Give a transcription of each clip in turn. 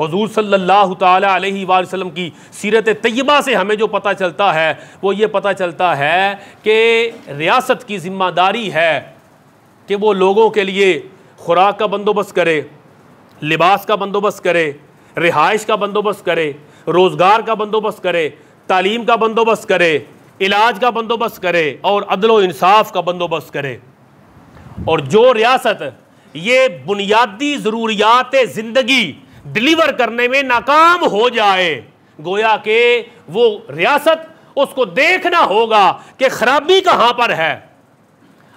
हजूर सल्ला तसलम की सीरत तय्यबा से हमें जो पता चलता है वो ये पता चलता है कि रियासत की ज़िम्मेदारी है कि वो लोगों के लिए खुराक का बंदोबस्त करे लिबास का बंदोबस्त करे रिहाइश का बंदोबस्त करे रोज़गार का बंदोबस्त करे तालीम का बंदोबस्त करे इलाज का बंदोबस्त करे और अदल इंसाफ का बंदोबस्त करे और जो रियासत ये बुनियादी ज़रूरियात ज़िंदगी डिलीवर करने में नाकाम हो जाए गोया के वो रियासत उसको देखना होगा कि खराबी कहां पर है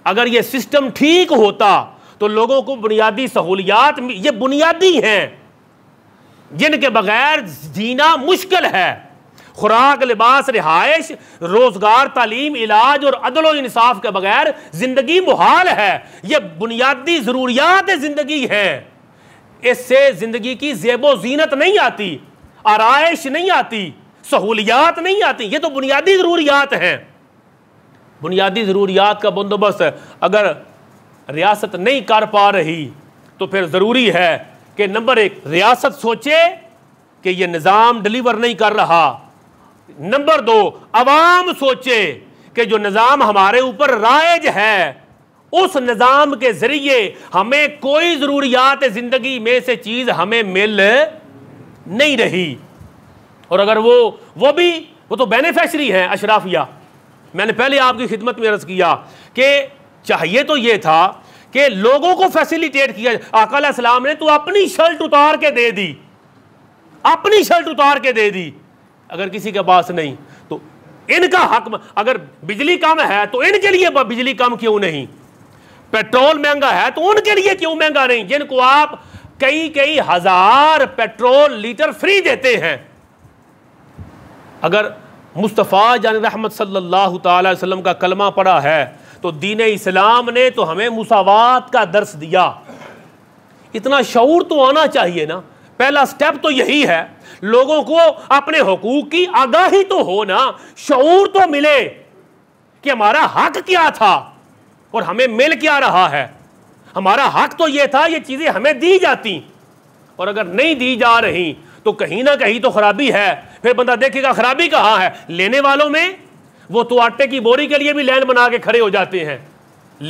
अगर ये सिस्टम ठीक होता तो लोगों को बुनियादी सहूलियात ये बुनियादी हैं जिनके बगैर जीना मुश्किल है खुराक लिबास रिहाइश रोज़गार तालीम इलाज और अदल इंसाफ के बगैर ज़िंदगी मुहाल है ये बुनियादी ज़रूरियात ज़िंदगी है इससे ज़िंदगी की जेबो जीनत नहीं आती आरइश नहीं आती सहूलियात नहीं आती ये तो बुनियादी ज़रूरियात हैं बुनियादी ज़रूरियात का बंदोबस्त अगर रियासत नहीं कर पा रही तो फिर ज़रूरी है कि नंबर एक रियासत सोचे कि यह निज़ाम डिलीवर नहीं कर रहा नंबर दो आवाम सोचे कि जो निज़ाम हमारे ऊपर राइज है उस निज़ाम के ज़रिए हमें कोई ज़रूरियात ज़िंदगी में से चीज़ हमें मिल नहीं रही और अगर वो वो भी वो तो बेनिफिशरी हैं अशराफिया मैंने पहले आपकी खिदमत में अर्ज़ किया कि चाहिए तो ये था कि लोगों को फैसिलिटेट किया अकाल सलाम ने तो अपनी शर्ट उतार के दे दी अपनी शर्ट उतार के दे दी अगर किसी के पास नहीं तो इनका हक अगर बिजली कम है तो इनके लिए बिजली कम क्यों नहीं पेट्रोल महंगा है तो उनके लिए क्यों महंगा नहीं जिनको आप कई कई हजार पेट्रोल लीटर फ्री देते हैं अगर मुस्तफ़ा जान रहमत सल्लल्लाहु अलैहि वसल्लम का कलमा पड़ा है तो दीन इस्लाम ने तो हमें मुसावात का दर्श दिया इतना शूर तो आना चाहिए ना पहला स्टेप तो यही है लोगों को अपने हकूक की आगाही तो हो ना शूर तो मिले कि हमारा हक क्या था और हमें मिल क्या रहा है हमारा हक तो ये था ये चीज़ें हमें दी जाती और अगर नहीं दी जा रही तो कहीं ना कहीं तो खराबी है फिर बंदा देखेगा खराबी कहाँ है लेने वालों में वो तो आटे की बोरी के लिए भी लैंड बना के खड़े हो जाते हैं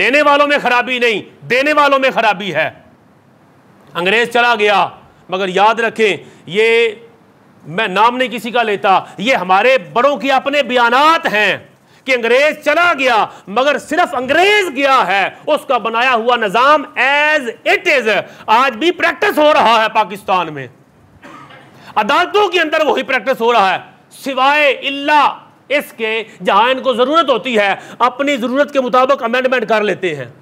लेने वालों में खराबी नहीं देने वालों में खराबी है अंग्रेज चला गया मगर याद रखें ये मैं नाम नहीं किसी का लेता ये हमारे बड़ों के अपने बयानात हैं कि अंग्रेज चला गया मगर सिर्फ अंग्रेज गया है उसका बनाया हुआ निज़ाम एज इट इज आज भी प्रैक्टिस हो रहा है पाकिस्तान में अदालतों के अंदर वही प्रैक्टिस हो रहा है सिवाय इल्ला इसके जहां इनको ज़रूरत होती है अपनी ज़रूरत के मुताबिक अमेंडमेंट कर लेते हैं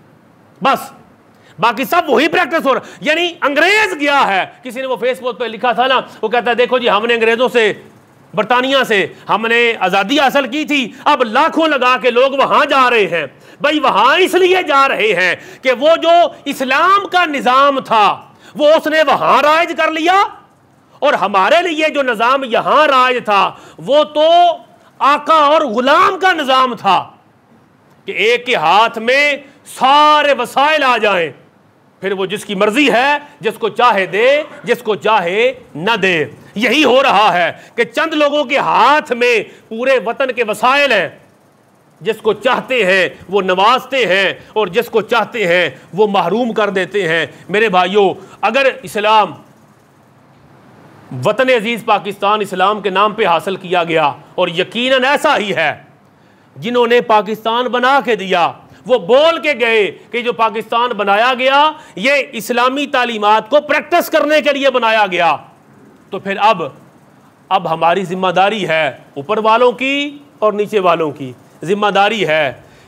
बस बाकी सब वही प्रैक्टिस हो रहा यानी अंग्रेज गया है किसी ने वो फेसबुक पे लिखा था ना वो कहता है देखो जी हमने अंग्रेजों से बरतानिया से हमने आज़ादी हासिल की थी अब लाखों लगा के लोग वहां जा रहे हैं भाई वहां इसलिए जा रहे हैं कि वो जो इस्लाम का निज़ाम था वो उसने वहां राज कर लिया और हमारे लिए जो निज़ाम यहां राज था वो तो आका और गुलाम का निज़ाम था कि एक के हाथ में सारे वसायल आ जाएं फिर वो जिसकी मर्जी है जिसको चाहे दे जिसको चाहे न दे यही हो रहा है कि चंद लोगों के हाथ में पूरे वतन के वसायल हैं जिसको चाहते हैं वो नवाजते हैं और जिसको चाहते हैं वो महरूम कर देते हैं मेरे भाइयों अगर इस्लाम वतन अजीज़ पाकिस्तान इस्लाम के नाम पे हासिल किया गया और यकीनन ऐसा ही है जिन्होंने पाकिस्तान बना के दिया वो बोल के गए कि जो पाकिस्तान बनाया गया ये इस्लामी तालीमत को प्रैक्टिस करने के लिए बनाया गया तो फिर अब अब हमारी जिम्मेदारी है ऊपर वालों की और नीचे वालों की जिम्मेदारी है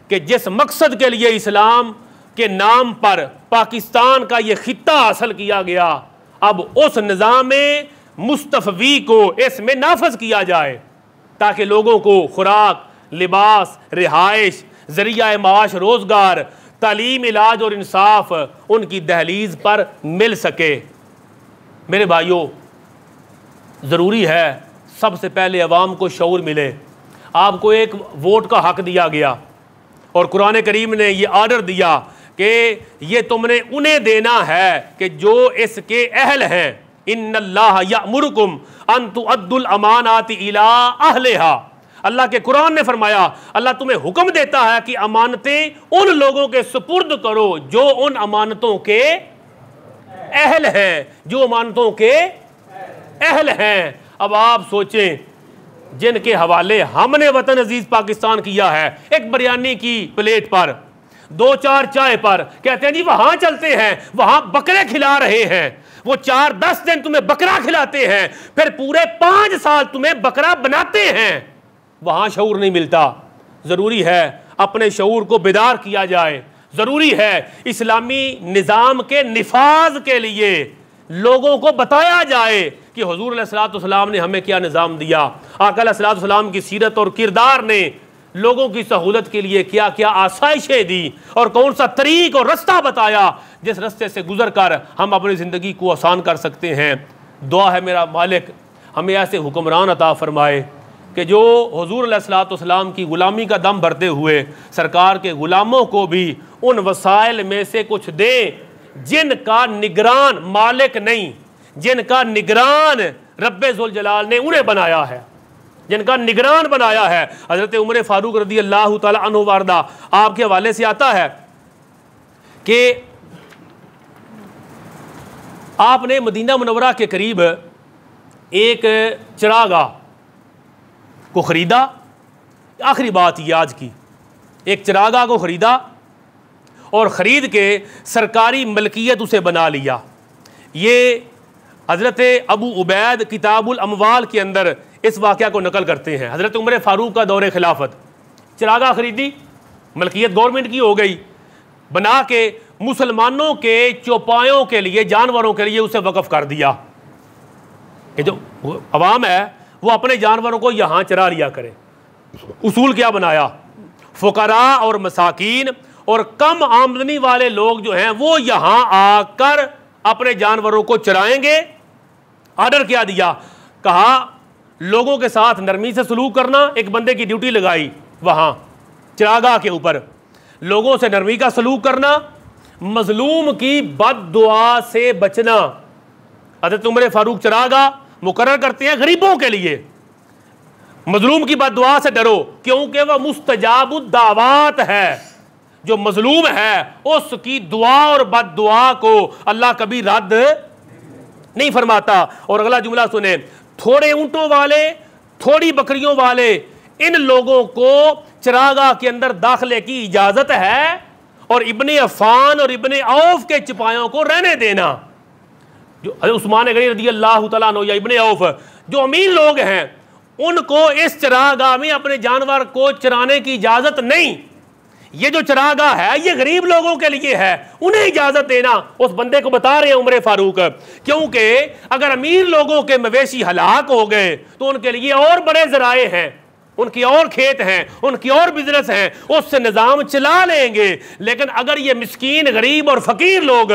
कि जिस मकसद के लिए इस्लाम के नाम पर पाकिस्तान का ये खत्ता हासिल किया गया अब उस निज़ाम मुस्तफ़ी को इसमें नाफज किया जाए ताकि लोगों को खुराक लिबास रिहाइश ज़रिया माश रोज़गार तालीम इलाज और इंसाफ उनकी दहलीज पर मिल सके मेरे भाइयों ज़रूरी है सबसे पहले अवाम को शौर मिले आपको एक वोट का हक दिया गया और कुरान करीम ने यह आर्डर दिया कि ये तुमने उन्हें देना है कि जो इसके अहल हैं इन या मुरकुम अन अमान अमानात इला अहलेहा अल्लाह के कुरान ने फरमाया अल्लाह तुम्हें हुक्म देता है कि अमानतें उन लोगों के सुपुर्द करो जो उन अमानतों के अहल हैं जो अमानतों के अहल हैं अब आप सोचें जिनके हवाले हमने वतन अजीज पाकिस्तान किया है एक बिरयानी की प्लेट पर दो चार चाय पर कहते हैं जी वहां चलते हैं वहां बकरे खिला रहे हैं वो चार दस दिन तुम्हें बकरा खिलाते हैं फिर पूरे पांच साल तुम्हें बकरा बनाते हैं वहाँ शूर नहीं मिलता ज़रूरी है अपने शूर को बेदार किया जाए ज़रूरी है इस्लामी निज़ाम के नफाज के लिए लोगों को बताया जाए कि हजूर सलाम ने हमें क्या निज़ाम दिया आकल सलाम की सीरत और किरदार ने लोगों की सहूलत के लिए क्या क्या आसाइशें दी और कौन सा तरीक और रास्ता बताया जिस रस्ते से गुजर कर हम अपनी ज़िंदगी को आसान कर सकते हैं दुआ है मेरा मालिक हमें ऐसे हुक्मरान अता फ़रमाए कि जो हजूर सलाम की ग़ुलामी का दम भरते हुए सरकार के ग़ुलामों को भी उन वसाइल में से कुछ दें जिनका निगरान मालिक नहीं जिनका निगरान जलाल ने उन्हें बनाया है जिनका निगरान बनाया है हज़रत उम्र फ़ारूक रदी अल्लाह तारदा आपके हवाले से आता है कि आपने मदीना मनवरा के करीब एक चरागा को ख़रीदा आखिरी बात ये आज की एक चरागा को ख़रीदा और ख़रीद के सरकारी मलकियत उसे बना लिया ये हज़रत अबू उबैद किताबुल अमवाल के अंदर इस वाक़ को नकल करते हैं हज़रत उमर फ़ारूक का दौरे खिलाफत चरागा ख़रीदी मलकियत गवर्नमेंट की हो गई बना के मुसलमानों के चौपायों के लिए जानवरों के लिए उसे वक़फ़ कर दिया कि जो आवाम है वो अपने जानवरों को यहाँ चरा लिया करें उसूल क्या बनाया फकरा और मसाकिन और कम आमदनी वाले लोग जो हैं वो यहाँ आकर अपने जानवरों को चराएंगे आर्डर क्या दिया कहा लोगों के साथ नरमी से सलूक करना एक बंदे की ड्यूटी लगाई वहाँ चिरागा के ऊपर लोगों से नरमी का सलूक करना मजलूम की बद दुआ से बचना अरे उम्र फारूक चरागा मुकर करते हैं गरीबों के लिए मजलूम की बदुआ से डरो क्योंकि वह मुस्तजाब दावात है जो मजलूम है उसकी दुआ और बद दुआ को अल्लाह कभी रद्द नहीं फरमाता और अगला जुमला सुने थोड़े ऊंटों वाले थोड़ी बकरियों वाले इन लोगों को चिरागा के अंदर दाखिले की इजाज़त है और इबन अफान और इबन औफ के चिपायों को रहने देना जो उस्मान गनी रदी अल्लाह तला या इबन औफ जो अमीर लोग हैं उनको इस चरागाह में अपने जानवर को चराने की इजाज़त नहीं ये जो चरागाह है ये गरीब लोगों के लिए है उन्हें इजाज़त देना उस बंदे को बता रहे हैं उम्र फारूक क्योंकि अगर अमीर लोगों के मवेशी हलाक हो गए तो उनके लिए और बड़े जराए हैं उनकी और खेत हैं उनकी और बिजनेस हैं उससे निज़ाम चला लेंगे लेकिन अगर ये मिस्कीन गरीब और फ़कीर लोग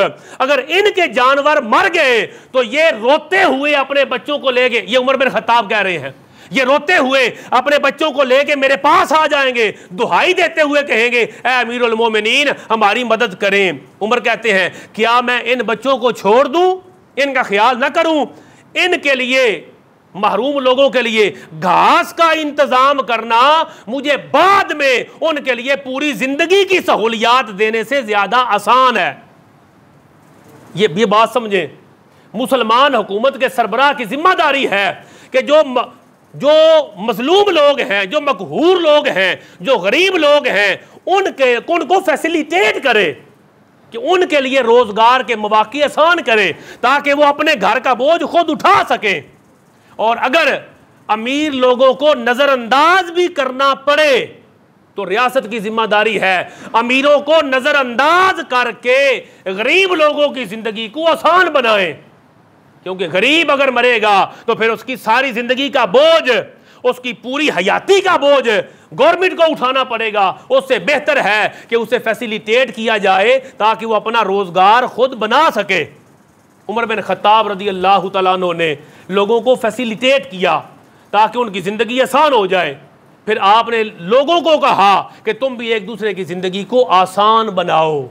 अगर इनके जानवर मर गए तो ये रोते हुए अपने बच्चों को ले गए ये उम्र बिन खताब कह रहे हैं ये रोते हुए अपने बच्चों को लेके मेरे पास आ जाएंगे दुहाई देते हुए कहेंगे अमीर उलमोमिन हमारी मदद करें उमर कहते हैं क्या मैं इन बच्चों को छोड़ दूं इनका ख्याल ना करूं इनके लिए महरूम लोगों के लिए घास का इंतजाम करना मुझे बाद में उनके लिए पूरी जिंदगी की सहूलियात देने से ज्यादा आसान है ये भी बात समझें मुसलमान हुकूमत के सरबराह की जिम्मेदारी है कि जो म, जो मजलूम लोग हैं जो मकहूर लोग हैं जो गरीब लोग हैं उनके उनको फैसिलिटेट करे कि उनके लिए रोज़गार के मौाक़े आसान करें ताकि वो अपने घर का बोझ खुद उठा सकें और अगर अमीर लोगों को नज़रअंदाज भी करना पड़े तो रियासत की जिम्मेदारी है अमीरों को नज़रअंदाज करके गरीब लोगों की ज़िंदगी को आसान बनाए क्योंकि गरीब अगर मरेगा तो फिर उसकी सारी ज़िंदगी का बोझ उसकी पूरी हयाती का बोझ गवर्नमेंट को उठाना पड़ेगा उससे बेहतर है कि उसे फैसिलिटेट किया जाए ताकि वो अपना रोज़गार खुद बना सके उमर बिन खत्ताब रदी अल्लाह तु ने लोगों को फैसिलिटेट किया ताकि उनकी ज़िंदगी आसान हो जाए फिर आपने लोगों को कहा कि तुम भी एक दूसरे की ज़िंदगी को आसान बनाओ